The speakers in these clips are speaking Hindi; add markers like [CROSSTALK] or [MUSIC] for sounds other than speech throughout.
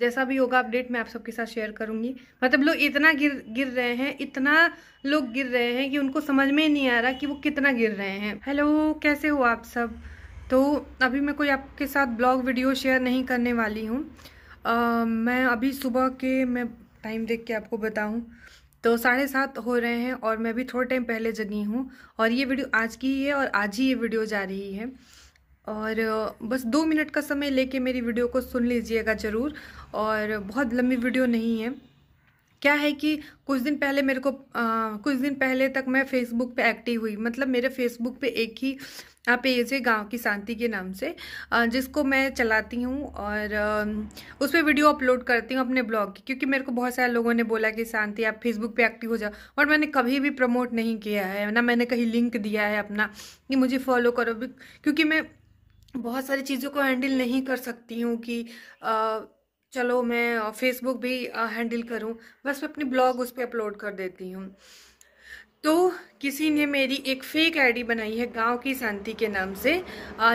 जैसा भी होगा अपडेट मैं आप सबके साथ शेयर करूंगी मतलब लोग इतना गिर गिर रहे हैं इतना लोग गिर रहे हैं कि उनको समझ में नहीं आ रहा कि वो कितना गिर रहे हैं हेलो कैसे हो आप सब तो अभी मैं कोई आपके साथ ब्लॉग वीडियो शेयर नहीं करने वाली हूँ मैं अभी सुबह के मैं टाइम देख के आपको बताऊँ तो साढ़े सात हो रहे हैं और मैं भी थोड़े टाइम पहले जगी हूँ और ये वीडियो आज की ही है और आज ही ये वीडियो जा रही है और बस दो मिनट का समय लेके मेरी वीडियो को सुन लीजिएगा ज़रूर और बहुत लंबी वीडियो नहीं है क्या है कि कुछ दिन पहले मेरे को आ, कुछ दिन पहले तक मैं फेसबुक पे एक्टिव हुई मतलब मेरे फेसबुक पे एक ही पेज है गांव की शांति के नाम से जिसको मैं चलाती हूँ और उस पर वीडियो अपलोड करती हूँ अपने ब्लॉग की क्योंकि मेरे को बहुत सारे लोगों ने बोला कि शांति आप फेसबुक पे एक्टिव हो जाओ और मैंने कभी भी प्रमोट नहीं किया है ना मैंने कहीं लिंक दिया है अपना कि मुझे फॉलो करो क्योंकि मैं बहुत सारी चीज़ों को हैंडल नहीं कर सकती हूँ कि आ, चलो मैं फेसबुक भी हैंडल करूँ बस मैं अपनी ब्लॉग उस पर अपलोड कर देती हूँ तो किसी ने मेरी एक फ़ेक आईडी बनाई है गांव की शांति के नाम से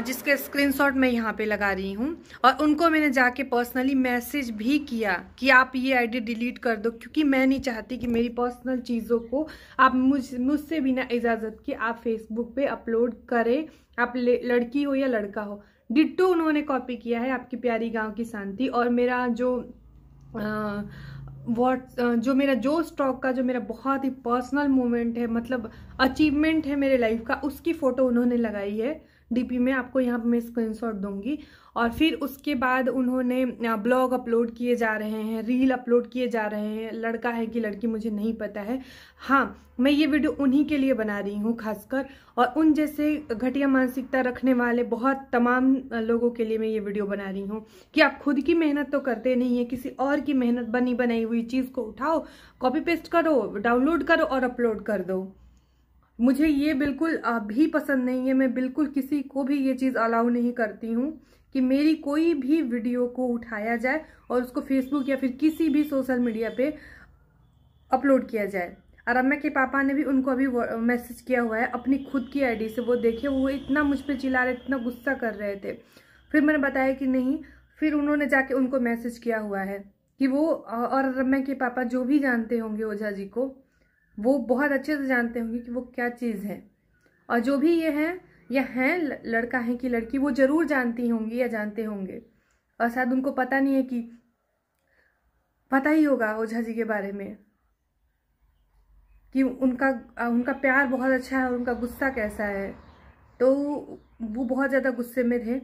जिसका स्क्रीनशॉट मैं यहाँ पे लगा रही हूँ और उनको मैंने जाके पर्सनली मैसेज भी किया कि आप ये आईडी डिलीट कर दो क्योंकि मैं नहीं चाहती कि मेरी पर्सनल चीज़ों को आप मुझ मुझसे बिना इजाज़त के आप फेसबुक पे अपलोड करें आप लड़की हो या लड़का हो डिट्टो उन्होंने कॉपी किया है आपकी प्यारी गाँव की शांति और मेरा जो आ, वॉट uh, जो मेरा जो स्टॉक का जो मेरा बहुत ही पर्सनल मोमेंट है मतलब अचीवमेंट है मेरे लाइफ का उसकी फ़ोटो उन्होंने लगाई है डीपी में आपको यहाँ पर मैं स्क्रीनशॉट दूंगी और फिर उसके बाद उन्होंने ब्लॉग अपलोड किए जा रहे हैं रील अपलोड किए जा रहे हैं लड़का है कि लड़की मुझे नहीं पता है हाँ मैं ये वीडियो उन्हीं के लिए बना रही हूँ खासकर और उन जैसे घटिया मानसिकता रखने वाले बहुत तमाम लोगों के लिए मैं ये वीडियो बना रही हूँ कि आप खुद की मेहनत तो करते नहीं है किसी और की मेहनत बनी बनाई हुई चीज़ को उठाओ कॉपी पेस्ट करो डाउनलोड करो और अपलोड कर दो मुझे ये बिल्कुल भी पसंद नहीं है मैं बिल्कुल किसी को भी ये चीज़ अलाउ नहीं करती हूँ कि मेरी कोई भी वीडियो को उठाया जाए और उसको फेसबुक या फिर किसी भी सोशल मीडिया पे अपलोड किया जाए और अरम्या के पापा ने भी उनको अभी मैसेज किया हुआ है अपनी खुद की आईडी से वो देखे वो इतना मुझ पर चिल्ला रहे इतना गुस्सा कर रहे थे फिर मैंने बताया कि नहीं फिर उन्होंने जाके उनको मैसेज किया हुआ है कि वो और रम्या के पापा जो भी जानते होंगे ओझा जी को वो बहुत अच्छे से जानते होंगे कि वो क्या चीज़ है और जो भी ये हैं या हैं लड़का है कि लड़की वो ज़रूर जानती होंगी या जानते होंगे और शायद उनको पता नहीं है कि पता ही होगा ओझा जी के बारे में कि उनका उनका प्यार बहुत अच्छा है और उनका गुस्सा कैसा है तो वो बहुत ज़्यादा गुस्से में थे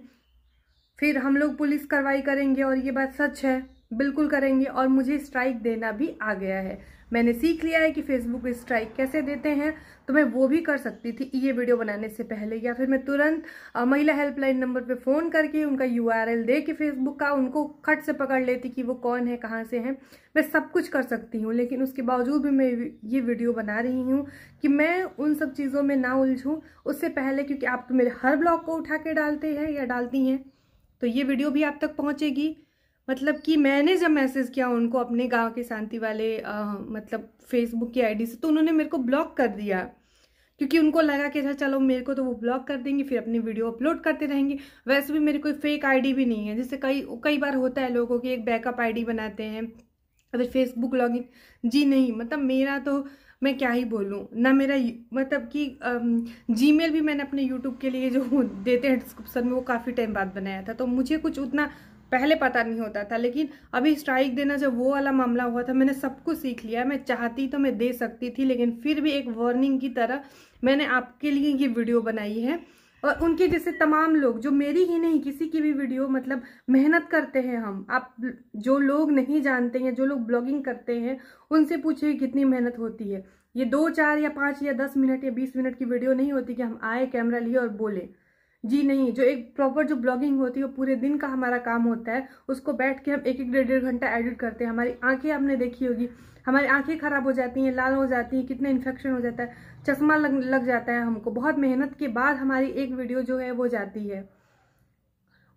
फिर हम लोग पुलिस कार्रवाई करेंगे और ये बात सच है बिल्कुल करेंगे और मुझे स्ट्राइक देना भी आ गया है मैंने सीख लिया है कि फेसबुक स्ट्राइक कैसे देते हैं तो मैं वो भी कर सकती थी ये वीडियो बनाने से पहले या फिर मैं तुरंत महिला हेल्पलाइन नंबर पे फ़ोन करके उनका यू दे के फेसबुक का उनको खट से पकड़ लेती कि वो कौन है कहाँ से हैं मैं सब कुछ कर सकती हूँ लेकिन उसके बावजूद भी मैं ये वीडियो बना रही हूँ कि मैं उन सब चीज़ों में ना उलझूँ उससे पहले क्योंकि आप तो मेरे हर ब्लॉग को उठा के डालते हैं या डालती हैं तो ये वीडियो भी आप तक पहुँचेगी मतलब कि मैंने जब मैसेज किया उनको अपने गांव के शांति वाले आ, मतलब फेसबुक की आईडी से तो उन्होंने मेरे को ब्लॉक कर दिया क्योंकि उनको लगा कि अच्छा चलो मेरे को तो वो ब्लॉक कर देंगे फिर अपनी वीडियो अपलोड करते रहेंगे वैसे भी मेरी कोई फेक आईडी भी नहीं है जैसे कई कई बार होता है लोगों की एक बैकअप आईडी बनाते हैं अगर फेसबुक लॉगिन जी नहीं मतलब मेरा तो मैं क्या ही बोलूँ ना मेरा मतलब कि जी भी मैंने अपने यूट्यूब के लिए जो [LAUGHS] देते हैं डिस्क्रिप्सन में वो काफ़ी टाइम बाद बनाया था तो मुझे कुछ उतना पहले पता नहीं होता था लेकिन अभी स्ट्राइक देना जब वो वाला मामला हुआ था मैंने सब कुछ सीख लिया मैं चाहती तो मैं दे सकती थी लेकिन फिर भी एक वार्निंग की तरह मैंने आपके लिए ये वीडियो बनाई है और उनके जैसे तमाम लोग जो मेरी ही नहीं किसी की भी वीडियो मतलब मेहनत करते हैं हम आप जो लोग नहीं जानते हैं जो लोग ब्लॉगिंग करते हैं उनसे पूछिए कितनी मेहनत होती है ये दो चार या पाँच या दस मिनट या बीस मिनट की वीडियो नहीं होती कि हम आए कैमरा लिए और बोले जी नहीं जो एक प्रॉपर जो ब्लॉगिंग होती है वो पूरे दिन का हमारा काम होता है उसको बैठ के हम एक एक डेढ़ डेढ़ घंटा एडिट करते हैं हमारी आंखें आपने देखी होगी हमारी आंखें खराब हो जाती हैं लाल हो जाती हैं कितने इन्फेक्शन हो जाता है चश्मा लग लग जाता है हमको बहुत मेहनत के बाद हमारी एक वीडियो जो है वो जाती है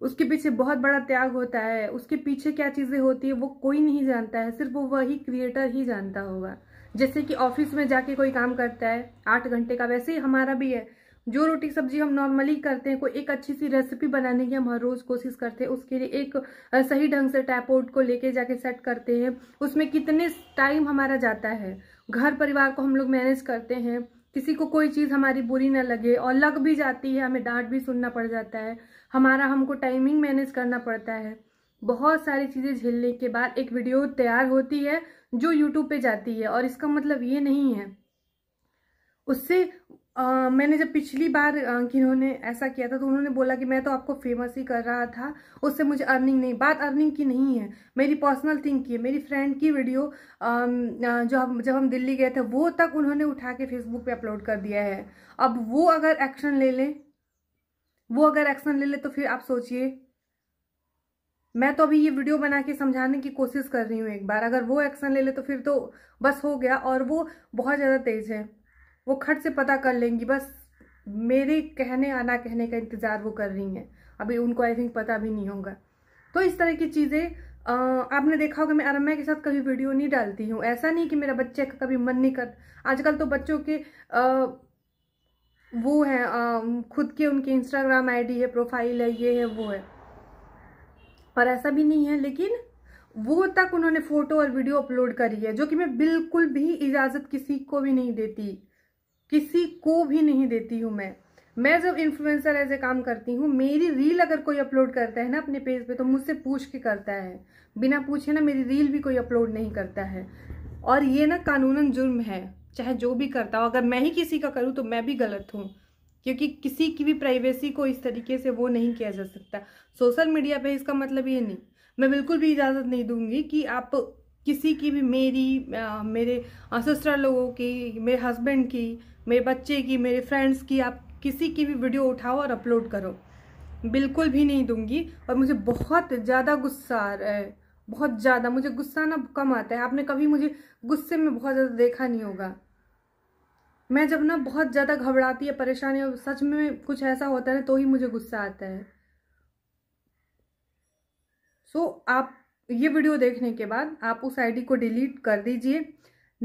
उसके पीछे बहुत बड़ा त्याग होता है उसके पीछे क्या चीज़ें होती है वो कोई नहीं जानता है सिर्फ वो वही क्रिएटर ही जानता होगा जैसे कि ऑफिस में जाके कोई काम करता है आठ घंटे का वैसे ही हमारा भी है जो रोटी सब्जी हम नॉर्मली करते हैं कोई एक अच्छी सी रेसिपी बनाने की हम हर रोज कोशिश करते हैं उसके लिए एक सही ढंग से टैपोर्ट को लेके जाके सेट करते हैं उसमें कितने टाइम हमारा जाता है घर परिवार को हम लोग मैनेज करते हैं किसी को कोई चीज़ हमारी बुरी ना लगे और लग भी जाती है हमें डांट भी सुनना पड़ जाता है हमारा हमको टाइमिंग मैनेज करना पड़ता है बहुत सारी चीज़ें झेलने के बाद एक वीडियो तैयार होती है जो यूट्यूब पे जाती है और इसका मतलब ये नहीं है उससे मैंने जब पिछली बार कि उन्होंने ऐसा किया था तो उन्होंने बोला कि मैं तो आपको फेमस ही कर रहा था उससे मुझे अर्निंग नहीं बात अर्निंग की नहीं है मेरी पर्सनल थिंग की है मेरी फ्रेंड की वीडियो जो हम जब हम दिल्ली गए थे वो तक उन्होंने उठा के फेसबुक पे अपलोड कर दिया है अब वो अगर एक्शन ले लें वो अगर एक्शन ले लें तो फिर आप सोचिए मैं तो अभी ये वीडियो बना के समझाने की कोशिश कर रही हूँ एक बार अगर वो एक्शन ले ले तो फिर तो बस हो गया और वो बहुत ज़्यादा तेज है वो खट से पता कर लेंगी बस मेरे कहने आना कहने का इंतज़ार वो कर रही हैं अभी उनको आई थिंक पता भी नहीं होगा तो इस तरह की चीज़ें आपने देखा होगा मैं आरम्या के साथ कभी वीडियो नहीं डालती हूँ ऐसा नहीं कि मेरा बच्चे का कभी मन नहीं कर आजकल तो बच्चों के आ, वो है खुद के उनके इंस्टाग्राम आईडी है प्रोफाइल है ये है वो है पर ऐसा भी नहीं है लेकिन वो तक उन्होंने फोटो और वीडियो अपलोड करी है जो कि मैं बिल्कुल भी इजाज़त किसी को भी नहीं देती किसी को भी नहीं देती हूँ मैं मैं जब इन्फ्लुएंसर एज ए काम करती हूँ मेरी रील अगर कोई अपलोड करता है ना अपने पेज पे तो मुझसे पूछ के करता है बिना पूछे ना मेरी रील भी कोई अपलोड नहीं करता है और ये ना कानूनन जुर्म है चाहे जो भी करता हो अगर मैं ही किसी का करूँ तो मैं भी गलत हूँ क्योंकि किसी की भी प्राइवेसी को इस तरीके से वो नहीं किया जा सकता सोशल मीडिया पर इसका मतलब ये नहीं मैं बिल्कुल भी इजाज़त नहीं दूंगी कि आप किसी की भी मेरी आ, मेरे ससुरा लोगों की मेरे हस्बैंड की मेरे बच्चे की मेरे फ्रेंड्स की आप किसी की भी वीडियो उठाओ और अपलोड करो बिल्कुल भी नहीं दूंगी और मुझे बहुत ज़्यादा गुस्सा आ रहा है बहुत ज़्यादा मुझे गुस्सा ना कम आता है आपने कभी मुझे गुस्से में बहुत ज़्यादा देखा नहीं होगा मैं जब ना बहुत ज़्यादा घबराती है परेशानी और सच में कुछ ऐसा होता है ना तो ही मुझे गुस्सा आता है सो so, आप ये वीडियो देखने के बाद आप उस आईडी को डिलीट कर दीजिए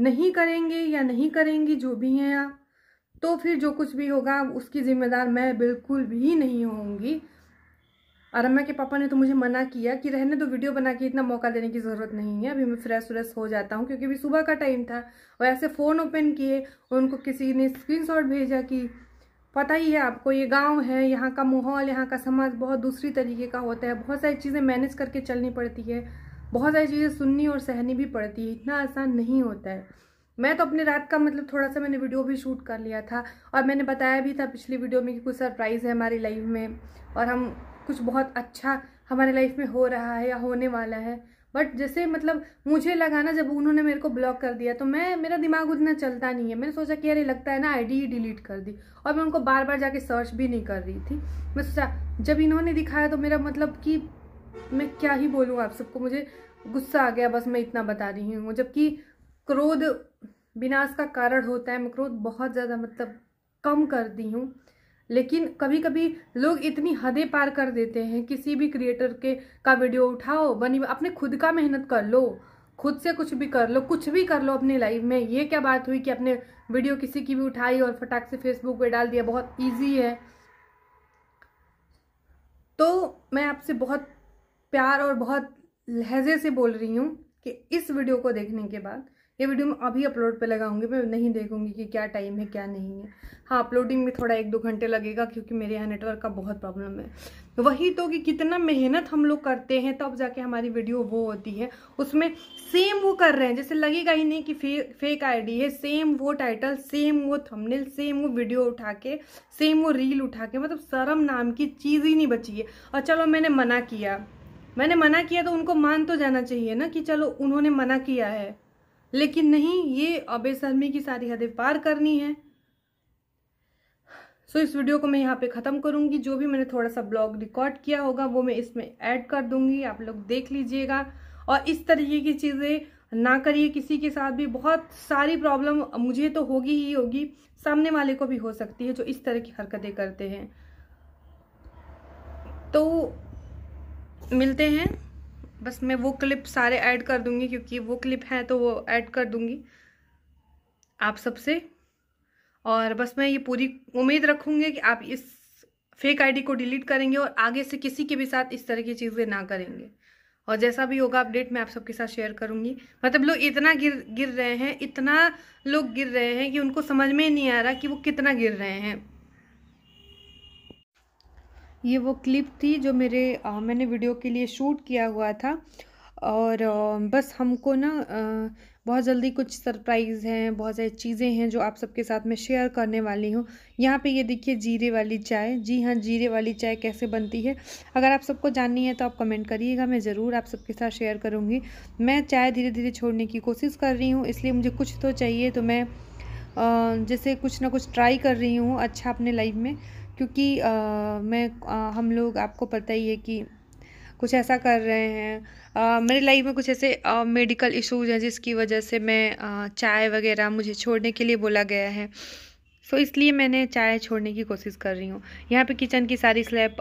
नहीं करेंगे या नहीं करेंगी जो भी हैं आप तो फिर जो कुछ भी होगा उसकी ज़िम्मेदार मैं बिल्कुल भी नहीं होंगी और अम्मा के पापा ने तो मुझे मना किया कि रहने दो वीडियो बना के इतना मौका देने की ज़रूरत नहीं है अभी मैं फ्रेश व्रेश हो जाता हूँ क्योंकि अभी सुबह का टाइम था और ऐसे फ़ोन ओपन किए उनको किसी ने स्क्रीनशॉट भेजा कि पता ही है आपको ये गांव है यहाँ का माहौल यहाँ का समाज बहुत दूसरी तरीके का होता है बहुत सारी चीज़ें मैनेज करके चलनी पड़ती है बहुत सारी चीज़ें सुननी और सहनी भी पड़ती है इतना आसान नहीं होता है मैं तो अपने रात का मतलब थोड़ा सा मैंने वीडियो भी शूट कर लिया था और मैंने बताया भी था पिछली वीडियो में कि कुछ सरप्राइज़ है हमारी लाइफ में और हम कुछ बहुत अच्छा हमारे लाइफ में हो रहा है या होने वाला है बट जैसे मतलब मुझे लगा ना जब उन्होंने मेरे को ब्लॉक कर दिया तो मैं मेरा दिमाग उतना चलता नहीं है मैंने सोचा कि अरे लगता है ना आईडी ही डिलीट कर दी और मैं उनको बार बार जाके सर्च भी नहीं कर रही थी मैं सोचा जब इन्होंने दिखाया तो मेरा मतलब कि मैं क्या ही बोलूँ आप सबको मुझे गुस्सा आ गया बस मैं इतना बता रही हूँ जबकि क्रोध विनाश का कारण होता है मैं क्रोध बहुत ज़्यादा मतलब कम करती हूँ लेकिन कभी कभी लोग इतनी हदें पार कर देते हैं किसी भी क्रिएटर के का वीडियो उठाओ बनी अपने खुद का मेहनत कर लो खुद से कुछ भी कर लो कुछ भी कर लो अपने लाइफ में ये क्या बात हुई कि अपने वीडियो किसी की भी उठाई और फटाक से फेसबुक पे डाल दिया बहुत इजी है तो मैं आपसे बहुत प्यार और बहुत लहजे से बोल रही हूँ कि इस वीडियो को देखने के बाद ये वीडियो मैं अभी अपलोड पे लगाऊंगी मैं नहीं देखूंगी कि क्या टाइम है क्या नहीं है हाँ अपलोडिंग में थोड़ा एक दो घंटे लगेगा क्योंकि मेरे यहाँ नेटवर्क का बहुत प्रॉब्लम है वही तो कि कितना मेहनत हम लोग करते हैं तब जाके हमारी वीडियो वो होती है उसमें सेम वो कर रहे हैं जैसे लगेगा ही नहीं कि फे, फेक आईडी है सेम वो टाइटल सेम वो थंबनेल सेम वो वीडियो उठा के सेम वो रील उठा के मतलब शर्म नाम की चीज़ ही नहीं बची है और चलो मैंने मना किया मैंने मना किया तो उनको मान तो जाना चाहिए ना कि चलो उन्होंने मना किया है लेकिन नहीं ये शर्मी की सारी हदें पार करनी है सो इस वीडियो को मैं यहाँ पे ख़त्म करूँगी जो भी मैंने थोड़ा सा ब्लॉग रिकॉर्ड किया होगा वो मैं इसमें ऐड कर दूँगी आप लोग देख लीजिएगा और इस तरीके की चीज़ें ना करिए किसी के साथ भी बहुत सारी प्रॉब्लम मुझे तो होगी ही होगी सामने वाले को भी हो सकती है जो इस तरह की हरकतें करते हैं तो मिलते हैं बस मैं वो क्लिप सारे ऐड कर दूंगी क्योंकि वो क्लिप हैं तो वो ऐड कर दूंगी आप सबसे और बस मैं ये पूरी उम्मीद रखूँगी कि आप इस फेक आईडी को डिलीट करेंगे और आगे से किसी के भी साथ इस तरह की चीज़ें ना करेंगे और जैसा भी होगा अपडेट मैं आप सबके साथ शेयर करूंगी मतलब लोग इतना गिर गिर रहे हैं इतना लोग गिर रहे हैं कि उनको समझ में नहीं आ रहा कि वो कितना गिर रहे हैं ये वो क्लिप थी जो मेरे आ, मैंने वीडियो के लिए शूट किया हुआ था और आ, बस हमको ना बहुत जल्दी कुछ सरप्राइज़ हैं बहुत सारी चीज़ें हैं जो आप सबके साथ में शेयर करने वाली हूँ यहाँ पे ये देखिए जीरे वाली चाय जी हाँ जीरे वाली चाय कैसे बनती है अगर आप सबको जाननी है तो आप कमेंट करिएगा मैं ज़रूर आप सबके साथ शेयर करूँगी मैं चाय धीरे धीरे छोड़ने की कोशिश कर रही हूँ इसलिए मुझे कुछ तो चाहिए तो मैं जैसे कुछ ना कुछ ट्राई कर रही हूँ अच्छा अपने लाइफ में क्योंकि आ, मैं आ, हम लोग आपको पता ही है कि कुछ ऐसा कर रहे हैं मेरे लाइफ में कुछ ऐसे मेडिकल इश्यूज हैं जिसकी वजह से मैं चाय वगैरह मुझे छोड़ने के लिए बोला गया है सो so, इसलिए मैंने चाय छोड़ने की कोशिश कर रही हूँ यहाँ पे किचन की सारी स्लैब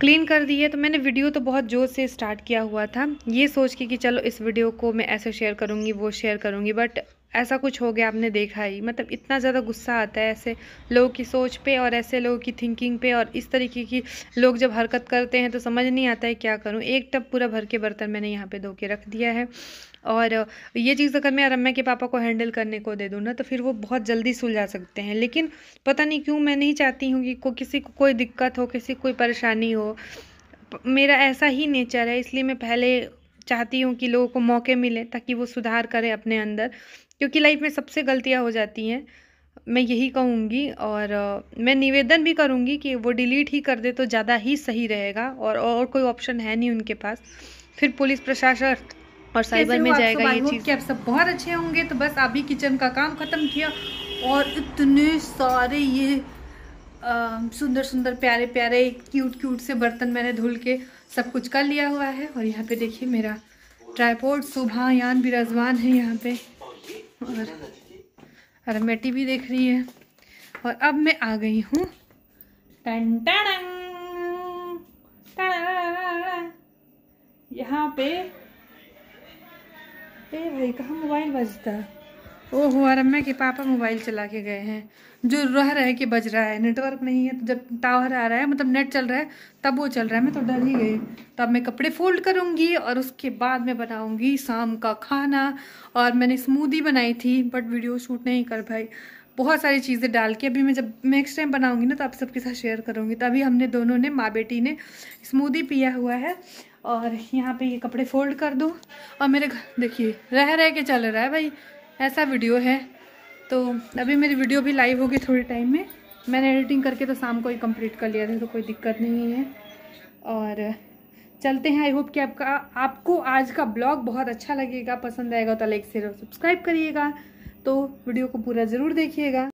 क्लीन कर दी है तो मैंने वीडियो तो बहुत जोर से स्टार्ट किया हुआ था ये सोच के कि चलो इस वीडियो को मैं ऐसे शेयर करूँगी वो शेयर करूँगी बट ऐसा कुछ हो गया आपने देखा ही मतलब इतना ज़्यादा गुस्सा आता है ऐसे लोगों की सोच पे और ऐसे लोगों की थिंकिंग पे और इस तरीके की लोग जब हरकत करते हैं तो समझ नहीं आता है क्या करूँ एक टब पूरा भर के बर्तन मैंने यहाँ पे धो के रख दिया है और ये चीज़ अगर मैं रम्या के पापा को हैंडल करने को दे दूँ ना तो फिर वो बहुत जल्दी सुलझा सकते हैं लेकिन पता नहीं क्यों मैं नहीं चाहती हूँ कि को किसी को कोई दिक्कत हो किसी को कोई परेशानी हो मेरा ऐसा ही नेचर है इसलिए मैं पहले चाहती हूँ कि लोगों को मौके मिले ताकि वो सुधार करें अपने अंदर क्योंकि लाइफ में सबसे गलतियाँ हो जाती हैं मैं यही कहूँगी और मैं निवेदन भी करूँगी कि वो डिलीट ही कर दे तो ज़्यादा ही सही रहेगा और और कोई ऑप्शन है नहीं उनके पास फिर पुलिस प्रशासन और साइबर में जाएगा ये चीज़ कि आप सब बहुत अच्छे होंगे तो बस अभी किचन का काम ख़त्म किया और इतने सारे ये सुंदर सुंदर प्यारे प्यारे क्यूट क्यूट से बर्तन मैंने धुल के सब कुछ कर लिया हुआ है और यहाँ पे देखिए मेरा ट्राईपोर्ट सुबह यान बिराजवान है यहाँ पर और अरमेटी भी देख रही है और अब मैं आ गई हूँ टन टन यहाँ पे ए भाई कहाँ मोबाइल बजता है ओहो अम्मा के पापा मोबाइल चला के गए हैं जो रह रहे कि बज रहा है नेटवर्क नहीं है तो जब टावर आ रहा है मतलब नेट चल रहा है तब वो चल रहा है मैं तो डर ही गई तब तो मैं कपड़े फोल्ड करूँगी और उसके बाद मैं बनाऊँगी शाम का खाना और मैंने स्मूदी बनाई थी बट वीडियो शूट नहीं कर भाई बहुत सारी चीज़ें डाल के अभी मैं जब नेक्स्ट टाइम बनाऊँगी ना तो आप सबके साथ शेयर करूँगी तो अभी हमने दोनों ने माँ बेटी ने स्मूदी पिया हुआ है और यहाँ पे ये कपड़े फोल्ड कर दूँ और मेरे देखिए रह रह के चल रहा है भाई ऐसा वीडियो है तो अभी मेरी वीडियो भी लाइव होगी थोड़ी टाइम में मैंने एडिटिंग करके तो शाम को ही कंप्लीट कर लिया था तो कोई दिक्कत नहीं है और चलते हैं आई होप कि आपका आपको आज का ब्लॉग बहुत अच्छा लगेगा पसंद आएगा तो लाइक शेयर और सब्सक्राइब करिएगा तो वीडियो को पूरा ज़रूर देखिएगा